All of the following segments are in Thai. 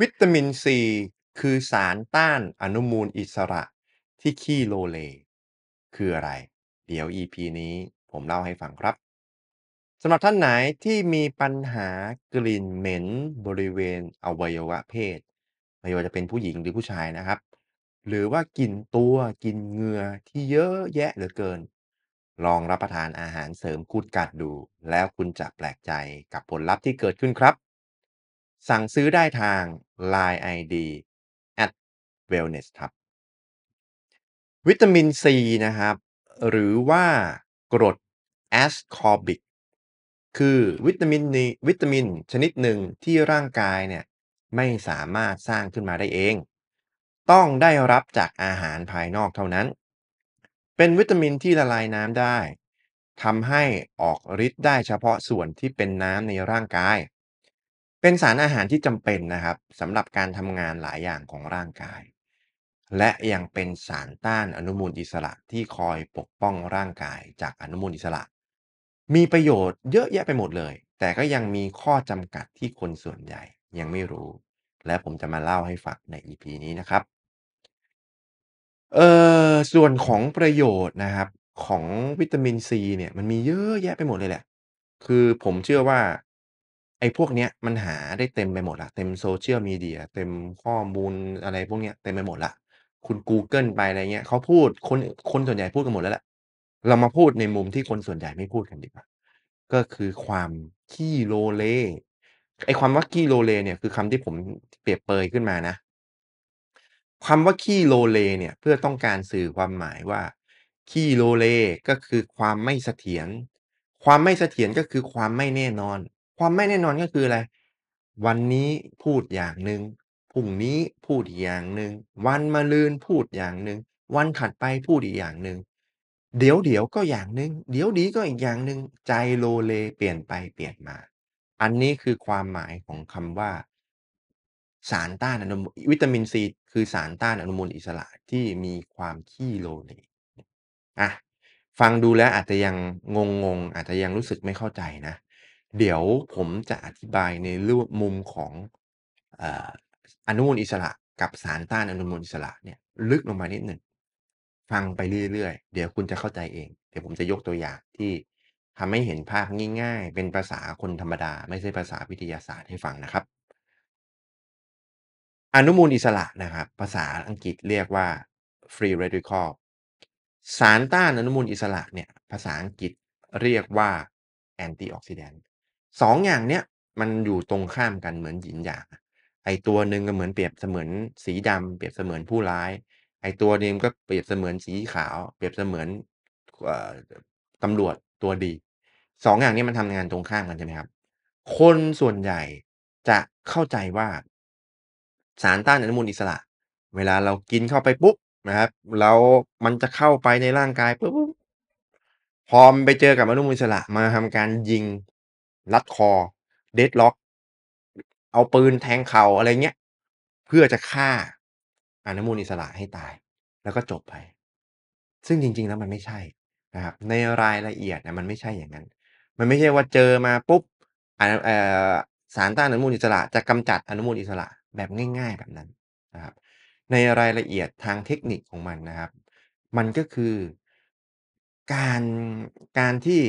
วิตามินซีคือสารต้านอนุมูลอิสระที่ขี้โลเล คืออะไร เดี๋ยว EP นี้ผมเล่าให้ฟังครับสำหรับท่านไหนที่มีปัญหากลิ่นเหม็นบริเวณ อวัยวะเพศไม่ว่าจะเป็นผู้หญิงหรือผู้ชายนะครับ หรือว่ากลิ่นตัวกลิ่นเหงื่อที่เยอะแยะเหลือเกิน ลองรับประทานอาหารเสริมกูดกัดดู แล้วคุณจะแปลกใจกับผลลัพธ์ที่เกิดขึ้นครับ สั่งซื้อได้ทาง Line ID at wellness ครับวิตามินซีนะครับ หรือว่ากรดแอสคอบิกคือวิตามินนี้วิตามินชนิดหนึ่งที่ร่างกายเนี่ยไม่สามารถสร้างขึ้นมาได้เอง ต้องได้รับจากอาหารภายนอกเท่านั้น เป็นวิตามินที่ละลายน้ำได้ทำให้ออกฤทธิ์ได้เฉพาะส่วนที่เป็นน้ำในร่างกายเป็นสารอาหารที่จำเป็นนะครับสำหรับการทำงานหลายอย่างของร่างกาย และยังเป็นสารต้านอนุมูลอิสระที่คอยปกป้องร่างกายจากอนุมูลอิสระ มีประโยชน์เยอะแยะไปหมดเลย แต่ก็ยังมีข้อจำกัดที่คนส่วนใหญ่ยังไม่รู้ และผมจะมาเล่าให้ฟังใน EP นี้นะครับเออส่วนของประโยชน์นะครับของวิตามินซีเนี่ย มันมีเยอะแยะไปหมดเลยแหละ คือผมเชื่อว่าไอ้พวกเนี้ยมันหาได้เต็มไปหมดละเต็มโซเชียลมีเดียเต็มข้อมูลอะไรพวกเนี้ยเต็มไปหมดละคุณกูเกิลไปอะไรเงี้ยเขาพูดคนคนส่วนใหญ่พูดกันหมดแล้วแหละเรามาพูดในมุมที่คนส่วนใหญ่ไม่พูดกันดีกว่าก็คือความขี้โลเลไอ้ความว่าขี้โลเลเนี่ยคือคำที่ผมเปรียบเปยขึ้นมานะความว่าขี้โลเลเนี่ยเพื่อต้องการสื่อความหมายว่าขี้โลเลก็คือความไม่เสถียรความไม่เสถียรก็คือความไม่แน่นอนความไม่แน่นอนก็คืออะไร วันนี้พูดอย่างหนึ่งพรุ่งนี้พูดอีกอย่างหนึ่งวันมะรืนพูดอย่างหนึ่งวันถัดไปพูดอีกอย่างหนึ่ง เดี๋ยวเดี๋ยวก็อย่างหนึ่งเดี๋ยวดีก็อีกอย่างหนึ่งใจโลเล เปลี่ยนไปเปลี่ยนมา อันนี้คือความหมายของคำว่า สารต้านอนุมูลวิตามินซีคือสารต้านอนุมูลอิสระที่มีความขี้โลเลอ่ะฟังดูแล้วอาจจะยังงงๆ อาจจะยังรู้สึกไม่เข้าใจนะเดี๋ยวผมจะอธิบายในรูปมุมของออนุมูลอิสระกับสารต้านอนุมูลอิสระเนี่ยลึกลงมานิดหนึ่งฟังไปเรื่อยๆ เดี๋ยวคุณจะเข้าใจเอง เดี๋ยวผมจะยกตัวอย่างที่ทำให้เห็นภาพง่าย ๆ เป็นภาษาคนธรรมดาไม่ใช่ภาษาวิทยาศาสตร์ให้ฟังนะครับ อนุมูลอิสระนะครับ ภาษาอังกฤษเรียกว่า free radical สารต้านอนุมูลอิสระเนี่ย ภาษาอังกฤษเรียกว่า antioxidant สองอย่างเนี้ยมันอยู่ตรงข้ามกันเหมือนหยินหยาง ไอตัวหนึ่งก็เหมือนเปรียบเสมือนสีดำ เปรียบเสมือนผู้ร้าย ไอตัวนึงก็เปรียบเสมือนสีขาว เปรียบเสมือนตำรวจตัวดีสองอย่างนี้มันทำงานตรงข้ามกันใช่ไหมครับ คนส่วนใหญ่จะเข้าใจว่า สารต้านอนุมูลอิสระ เวลาเรากินเข้าไปปุ๊บนะครับแล้วมันจะเข้าไปในร่างกายปุ๊บพอมไปเจอกับอนุมูลอิสระมาทำการยิงรัดคอเดดล็อก เอาปืนแทงเข่าอะไรเงี้ย เพื่อจะฆ่าอนุมูลอิสระให้ตาย แล้วก็จบไป ซึ่งจริง ๆแล้วมันไม่ใช่นะครับ ในรายละเอียดนะมันไม่ใช่อย่างนั้น มันไม่ใช่ว่าเจอมาปุ๊บสารต้านอนุมูลอิสระจะกำจัดอนุมูลอิสระแบบง่ายๆ แบบนั้นนะครับ ในรายละเอียดทางเทคนิคของมันนะครับ มันก็คือการการที่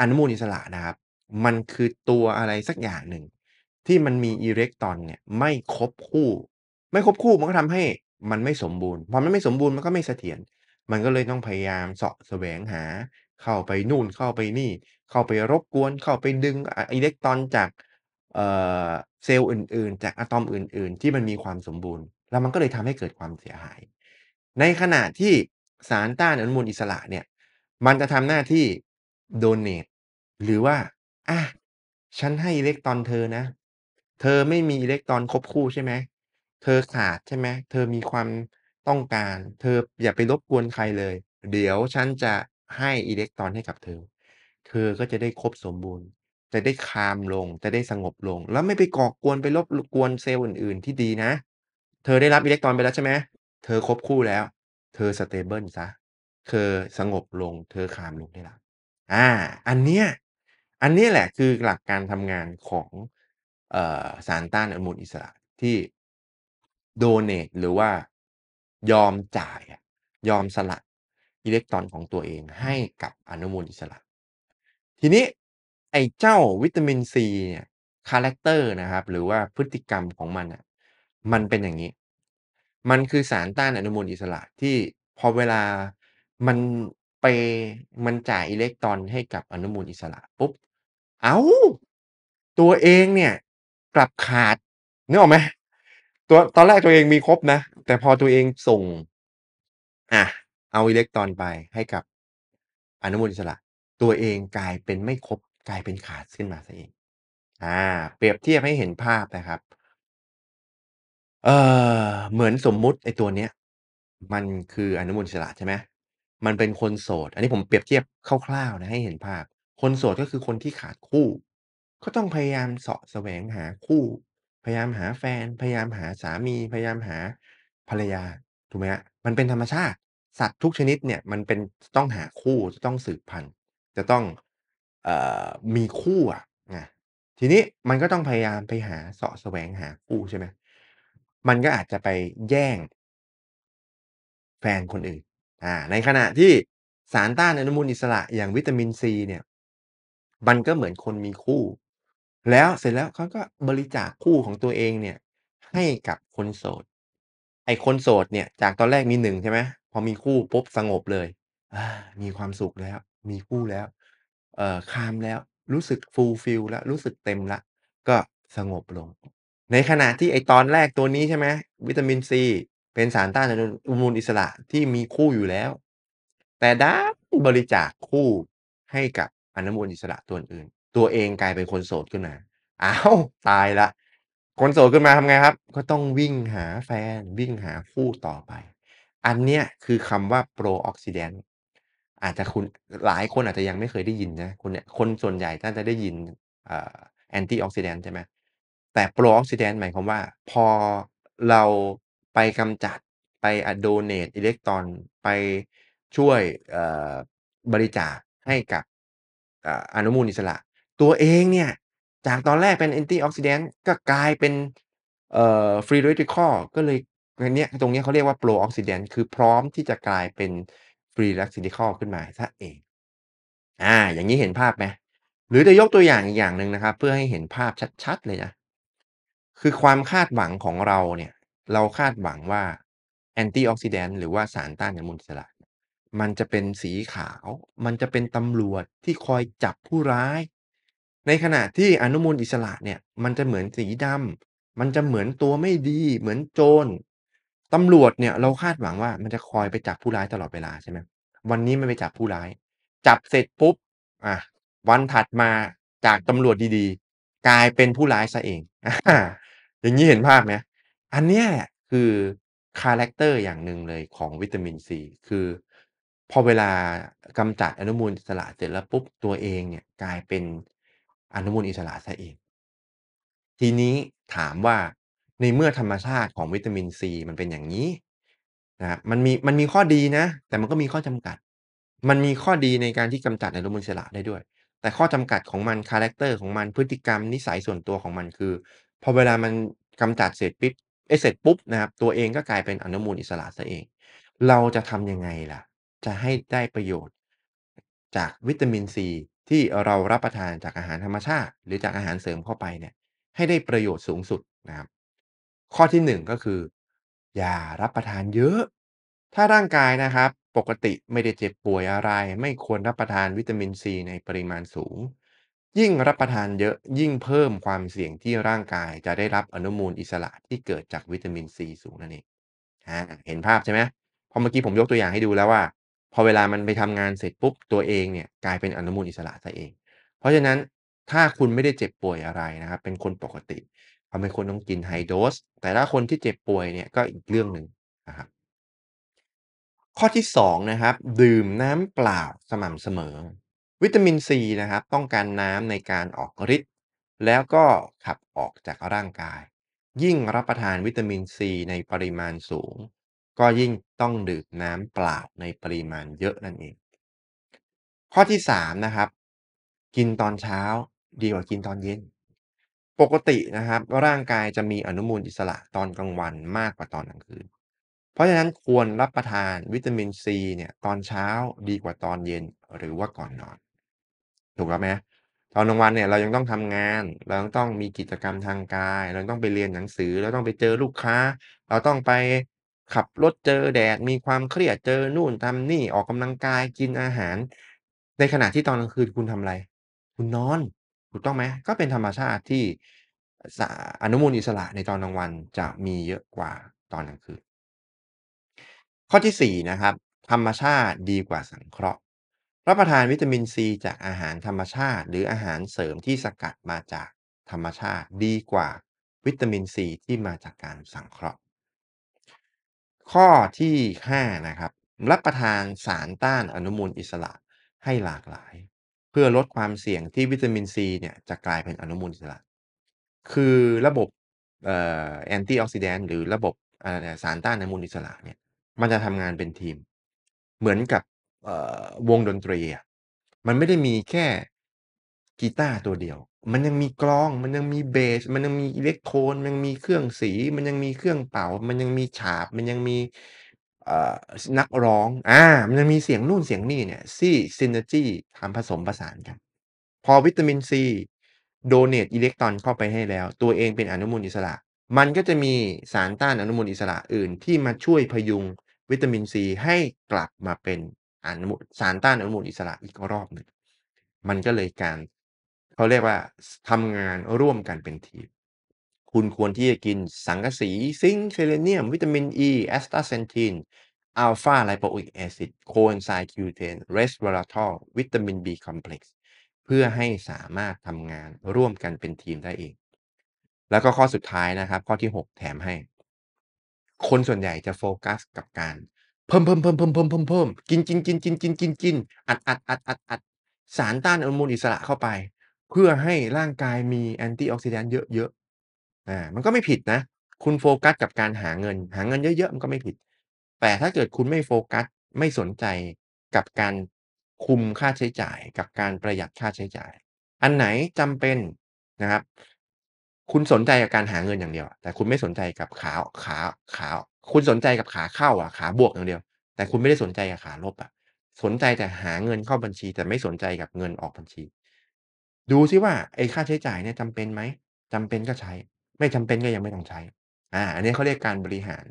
อนุมูลอิสระนะครับมันคือตัวอะไรสักอย่างหนึ่งที่มันมีอิเล็กตรอนเนี่ยไม่ครบคู่ ไม่ครบคู่มันก็ทำให้มันไม่สมบูรณ์พอมันไม่สมบูรณ์มันก็ไม่เสถียรมันก็เลยต้องพยายามเสาะแสวงหา เข้าไปนู่นเข้าไปนี่ เข้าไปรบกวน เข้าไปดึงอิเล็กตรอนจากเซลล์อื่น ๆ จากอะตอมอื่นๆ ที่มันมีความสมบูรณ์ แล้วมันก็เลยทำให้เกิดความเสียหาย ในขณะที่สารต้านอนุมูลอิสระเนี่ยมันจะทำหน้าที่โดเนตหรือว่าอะฉันให้อิเล็กตรอนเธอนะ เธอไม่มีอิเล็กตรอนครบคู่ใช่ไหมเธอขาดใช่ไหมเธอมีความต้องการ เธออย่าไปรบกวนใครเลยเดี๋ยวฉันจะให้อิเล็กตรอนให้กับเธอ เธอก็จะได้ครบสมบูรณ์จะได้คามลง จะได้สงบลง แล้วไม่ไปก่อกวนไปรบกวนเซลล์อื่นๆ ที่ดีนะเธอได้รับอิเล็กตรอนไปแล้วใช่ไหมเธอครบคู่แล้ว เธอสเตเบิลซะเธอสงบลง เธอคามลงได้แล้วอาอันเนี้ยอันนี้แหละคือหลักการทำงานของออสารต้านอนุมูลอิสระที่โดเนตหรือว่ายอมจ่าย ยอมสละอิเล็กตรอนของตัวเองให้กับอนุมูลอิสระ ทีนี้ไอ้เจ้าวิตามินซีเนี่ยคาแรคเตอร์นะครับหรือว่าพฤติกรรมของมันอ่ะมันเป็นอย่างนี้ มันคือสารต้านอนุมูลอิสระที่พอเวลามันไปมันจ่ายอิเล็กตรอนให้กับอนุมูลอิสระปุ๊บเอา้าตัวเองเนี่ยกลับขาดนึกออกไหมตัวตอนแรกตัวเองมีครบนะแต่พอตัวเองส่ง อ่ะเอาอิเล็กตรอนไปให้กับอนุมูลอิสระตัวเองกลายเป็นไม่ครบกลายเป็นขาดขึ้นมาซะเอง อ่า เปรียบเทียบให้เห็นภาพนะครับเออเหมือนสมมุติไอ้ตัวเนี้ย มันคืออนุมูลอิสระใช่ไหมมันเป็นคนโสดอันนี้ผมเปรียบเทียบคร่าวๆนะให้เห็นภาพคนโสดก็คือคนที่ขาดคู่ ก็ต้องพยายามเสาะแสวงหาคู่ พยายามหาแฟนพยายามหาสามีพยายามหาภรรยาถูกไหมฮะมันเป็นธรรมชาติสัตว์ทุกชนิดเนี่ย มันเป็นต้องหาคู่จะต้องสืบพันธุ์จะต้องอมีคู่อ่ะนะทีนี้มันก็ต้องพยายามไปหาเสาะแสวงหาคู่ใช่ไหมมันก็อาจจะไปแย่ง แฟนคนอื่น อ่า ในขณะที่สารต้านอนุมูลอิสระอย่างวิตามินซีเนี่ยมันก็เหมือนคนมีคู่ แล้วเสร็จแล้วเขาก็บริจาคคู่ของตัวเองเนี่ย ให้กับคนโสด ไอ้คนโสดเนี่ย จากตอนแรกมีหนึ่งใช่ไหม พอมีคู่ปุ๊บสงบเลยมีความสุขแล้ว มีคู่แล้ว เอ่อคามแล้ว รู้สึกฟูลฟิลแล้ว รู้สึกเต็มละก็สงบลง ในขณะที่ไอ้ตอนแรกตัวนี้ใช่ไหมวิตามินซีเป็นสารต้านอนุมูลอิสระที่มีคู่อยู่แล้ว แต่ดันบริจาคคู่ให้กับพันธมูลอิสระตัวอื่น ตัวเองกลายเป็นคนโสดขึ้นมาอ้าวตายละคนโสดขึ้นมาทำไงครับ ก็ต้องวิ่งหาแฟนวิ่งหาคู่ต่อไป อันเนี้ยคือคำว่าโปรออกซิแดนต์อาจจะคุณหลายคนอาจจะยังไม่เคยได้ยินนะ คนเนี้ยคนส่วนใหญ่ท่านจะได้ยินแอนตี้ออกซิแดนต์ใช่ไหมแต่โปรออกซิแดนต์หมายความว่าพอเราไปกำจัดไปอโดเนตอิเล็กตรอนไปช่วยบริจาคให้กับอนุมูลอิสระ ตัวเองเนี่ย จากตอนแรกเป็นแอนตี้ออกซิแดนต์ก็กลายเป็นเอ่อฟรีเรดิคอลก็เลยอันนี้ตรงนี้เขาเรียกว่าโปรออกซิแดนต์คือพร้อมที่จะกลายเป็นฟรีรักซิดิคอลขึ้นมาซะเอง อ่า อย่างนี้เห็นภาพไหมหรือจะยกตัวอย่างอีกอย่างหนึ่งนะครับเพื่อให้เห็นภาพชัดๆเลยนะ คือความคาดหวังของเราเนี่ย เราคาดหวังว่าแอนตี้ออกซิแดนต์หรือว่าสารต้านอนุมูลอิสระมันจะเป็นสีขาว มันจะเป็นตำรวจที่คอยจับผู้ร้าย ในขณะที่อนุมูลอิสระเนี่ย มันจะเหมือนสีดำ มันจะเหมือนตัวไม่ดี เหมือนโจร ตำรวจเนี่ยเราคาดหวังว่ามันจะคอยไปจับผู้ร้ายตลอดเวลาใช่ไหม วันนี้มันไปจับผู้ร้ายจับเสร็จปุ๊บ อ่ะ วันถัดมาจากตำรวจดีๆ กลายเป็นผู้ร้ายซะเอง อย่างนี้เห็นภาพไหมอันนี้คือคาแรคเตอร์อย่างหนึ่งเลยของวิตามินซีคือพอเวลากำจัดอนุมูลอิสระเสร็จแล้วปุ๊บตัวเองเนี่ย กลายเป็นอนุมูลอิสระซะเอง ทีนี้ถามว่าในเมื่อธรรมชาติของวิตามินซีมันเป็นอย่างนี้นะมันมีมันมีข้อดีนะแต่มันก็มีข้อจำกัด มันมีข้อดีในการที่กำจัดอนุมูลอิสระได้ด้วยแต่ข้อจำกัดของมันคาแรคเตอร์ของมันพฤติกรรมนิสัยส่วนตัวของมันคือ พอเวลามันกำจัดเสร็จปิ๊บเอเสร็จปุ๊บนะครับ ตัวเองก็กลายเป็นอนุมูลอิสระซะเอง เราจะทํำยังไงล่ะจะให้ได้ประโยชน์จากวิตามินซี ที่เรารับประทานจากอาหารธรรมชาติหรือจากอาหารเสริมเข้าไปเนี่ยให้ได้ประโยชน์สูงสุดนะครับ ข้อที่1ก็คืออย่ารับประทานเยอะ ถ้าร่างกายนะครับ ปกติไม่ได้เจ็บป่วยอะไร ไม่ควรรับประทานวิตามินซีในปริมาณสูง ยิ่งรับประทานเยอะ ยิ่งเพิ่มความเสี่ยงที่ร่างกาย จะได้รับอนุมูลอิสระที่เกิดจากวิตามินซีสูงนั่นเองเห็นภาพใช่ไหมพอเมื่อกี้ผมยกตัวอย่างให้ดูแล้วว่าพอเวลามันไปทำงานเสร็จปุ๊บตัวเองเนี่ยกลายเป็นอนุมูลอิสระซะเอง เพราะฉะนั้นถ้าคุณไม่ได้เจ็บป่วยอะไรนะครับ เป็นคนปกติทำไมคนต้องกินไฮโดสแต่ถ้าคนที่เจ็บป่วยเนี่ยก็อีกเรื่องหนึ่งนะครับข้อที่ 2 นะครับ ดื่มน้ำเปล่าสม่ำเสมอ วิตามินซีนะครับต้องการน้ำในการออกฤทธิ์แล้วก็ขับออกจากร่างกาย ยิ่งรับประทานวิตามินซีในปริมาณสูงก็ยิ่งต้องดื่มน้ำเปล่าในปริมาณเยอะนั่นเอง ข้อที่สามนะครับ กินตอนเช้าดีกว่ากินตอนเย็น ปกตินะครับ ร่างกายจะมีอนุมูลอิสระตอนกลางวันมากกว่าตอนกลางคืน เพราะฉะนั้นควรรับประทานวิตามินซีเนี่ยตอนเช้าดีกว่าตอนเย็นหรือว่าก่อนนอน ถูกไหมตอนกลางวันเนี่ย เรายังต้องทำงานเราต้องมีกิจกรรมทางกาย เราต้องไปเรียนหนังสือเราต้องไปเจอลูกค้า เราต้องไปขับรถ เจอแดดมีความเครียดเจอ นู่นทำนี่ออกกำลังกายกินอาหาร ในขณะที่ตอนกลางคืน คุณทำอะไร คุณนอนถูกต้องไหมก็เป็นธรรมชาติที่ อนุมูลอิสระในตอนกลางวัน จะมีเยอะกว่าตอนกลางคืน ข้อที่4นะครับ ธรรมชาติดีกว่าสังเคราะห์รับประทานวิตามินซีจากอาหารธรรมชาติ หรืออาหารเสริมที่สกัดมาจากธรรมชาติ ดีกว่าวิตามินซีที่มาจากการสังเคราะห์ข้อที่ 5 นะครับ รับประทานสารต้านอนุมูลอิสระให้หลากหลาย เพื่อลดความเสี่ยงที่วิตามินซีเนี่ยจะกลายเป็นอนุมูลอิสระ คือระบบแอนตี้ออกซิแดนต์หรือระบบสารต้านอนุมูลอิสระเนี่ย มันจะทำงานเป็นทีม เหมือนกับวงดนตรีมันไม่ได้มีแค่กีตาร์ตัวเดียวมันยังมีกลอง มันยังมีเบส มันยังมีอิเล็กโทรนมันยังมีเครื่องสี มันยังมีเครื่องเป่า มันยังมีฉาบ มันยังมีเอ่อนักร้อง อ่า มันยังมีเสียงนู่นเสียงนี่ เนี่ยที่ินเนจี้ทำผสมผสานกัน พอวิตามินซีโดเนตอิเล็กตรอนเข้าไปให้แล้ว ตัวเองเป็นอนุมูลอิสระ มันก็จะมีสารต้านอนุมูลอิสระอื่น ที่มาช่วยพยุงวิตามินซี ให้กลับมาเป็นอนุมูลสารต้านอนุมูลอิสระอีกรอบหนึ่ง มันก็เลยการเขาเรียกว่าทำงานร่วมกันเป็นทีม คุณควรที่จะกินสังกะสี ซิงค์เซเลเนียม วิตามินอีแอสตาเซนทินอัลฟาไลโปอิกแอซิดโคเอนไซม์คิวเทนเรสเวอร์ทอลวิตามินบีคอมเพล็กซ์เพื่อให้สามารถทำงานร่วมกันเป็นทีมได้เอง แล้วก็ข้อสุดท้ายนะครับ ข้อที่ 6 แถมให้ คนส่วนใหญ่จะโฟกัสกับการเพิ่มเพิ่มเพิ่มเพิ่มเพิ่มเพิ่มเพิ่มกินกินกินกินกินกินกินอัดอัดอัดอัดอัดสารต้านอนุมูลอิสระเข้าไปเพื่อให้ร่างกายมีแอนตี้ออกซิแดนต์เยอะๆ อ่า มันก็ไม่ผิดนะ คุณโฟกัสกับการหาเงิน หาเงินเยอะๆ มันก็ไม่ผิด แต่ถ้าเกิดคุณไม่โฟกัส ไม่สนใจกับการคุมค่าใช้จ่าย กับการประหยัดค่าใช้จ่าย อันไหนจำเป็นนะครับ คุณสนใจกับการหาเงินอย่างเดียว แต่คุณไม่สนใจกับขาขาขาคุณสนใจกับขาเข้าอ่ะ ขาบวกอย่างเดียว แต่คุณไม่ได้สนใจกับขาลบอ่ะ สนใจแต่หาเงินเข้าบัญชี แต่ไม่สนใจกับเงินออกบัญชีดูซิว่า ไอ้ค่าใช้จ่ายเนี่ยจำเป็นไหมจำเป็นก็ใช้ ไม่จำเป็นก็ยังไม่ต้องใช้ อ่าอันนี้เขาเรียกการบริหาร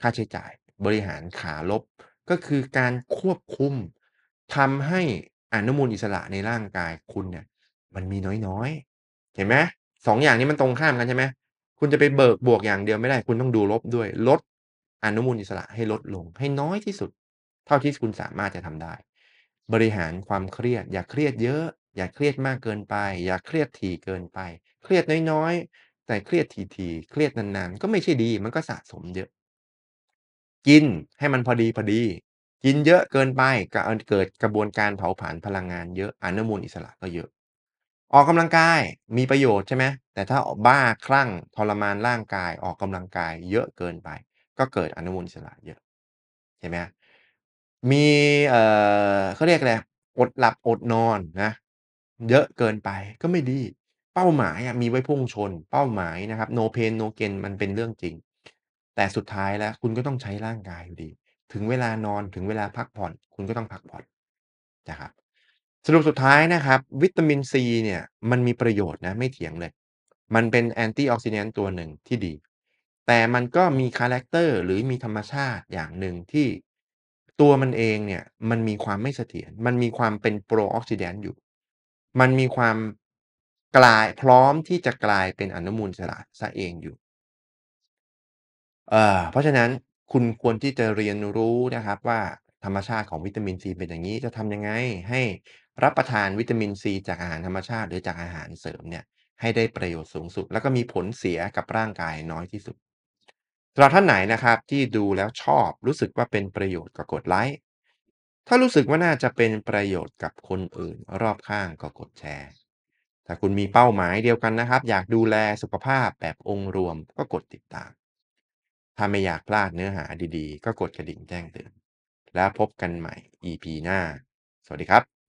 ค่าใช้จ่าย บริหารขาลบก็คือการควบคุม ทำให้อนุมูลอิสระในร่างกายคุณเนี่ยมันมีน้อยๆ เห็นไหมสองอย่างนี้มันตรงข้ามกันใช่ไหมคุณจะไปเบิกบวกอย่างเดียวไม่ได้คุณต้องดูลบด้วยลดอนุมูลอิสระให้ลดลง ให้น้อยที่สุด เท่าที่คุณสามารถจะทำได้ บริหารความเครียดอย่าเครียดเยอะอย่าเครียดมากเกินไป อย่าเครียดถี่เกินไป เครียดน้อยๆแต่เครียดทีๆเครียดนานๆ ก็ไม่ใช่ดีมันก็สะสมเยอะ กินให้มันพอดีพอดี กินเยอะเกินไปก็เกิดกระบวนการเผาผลาญพลังงานเยอะอนุมูลอิสระก็เยอะออกกำลังกายมีประโยชน์ใช่ไหมแต่ถ้าบ้าคลั่งทรมานร่างกายออกกำลังกายเยอะเกินไป ก็เกิดอนุมูลอิสระเยอะเห็นไหมมีเอ่อเขาเรียกอะไรอดหลับอดนอนนะเยอะเกินไปก็ไม่ดีเป้าหมายมีไว้พุ่งชน เป้าหมายนะครับ no pain no gain มันเป็นเรื่องจริง แต่สุดท้ายแล้วคุณก็ต้องใช้ร่างกายอยู่ดี ถึงเวลานอนถึงเวลาพักผ่อน คุณก็ต้องพักผ่อนนะครับ สรุปสุดท้ายนะครับวิตามินซีเนี่ยมันมีประโยชน์นะไม่เถียงเลย มันเป็นแอนตี้ออกซิแดนต์ตัวหนึ่งที่ดี แต่มันก็มีคาแรคเตอร์หรือมีธรรมชาติอย่างหนึ่งที่ตัวมันเองเนี่ยมันมีความไม่เสถียรมันมีความเป็นโปรออกซิแดนต์อยู่มันมีความกลายพร้อมที่จะกลายเป็นอนุมูลอิสระซะเองอยู่เอ่อเพราะฉะนั้นคุณควรที่จะเรียนรู้นะครับว่า ธรรมชาติของวิตามินซีเป็นอย่างนี้จะทำยังไง ให้รับประทานวิตามินซีจากอาหารธรรมชาติหรือจากอาหารเสริมเนี่ย ให้ได้ประโยชน์สูงสุดแล้วก็มีผลเสียกับร่างกายน้อยที่สุดสำหรับท่านไหนนะครับ ที่ดูแล้วชอบรู้สึกว่าเป็นประโยชน์ก็กดไลค์ถ้ารู้สึกว่าน่าจะเป็นประโยชน์กับคนอื่นรอบข้างก็กดแชร์ ถ้าคุณมีเป้าหมายเดียวกันนะครับ อยากดูแลสุขภาพแบบองค์รวมก็กดติดตาม ถ้าไม่อยากพลาดเนื้อหาดีๆ ก็กดกระดิ่งแจ้งเตือน แล้วพบกันใหม่ EP หน้า สวัสดีครับ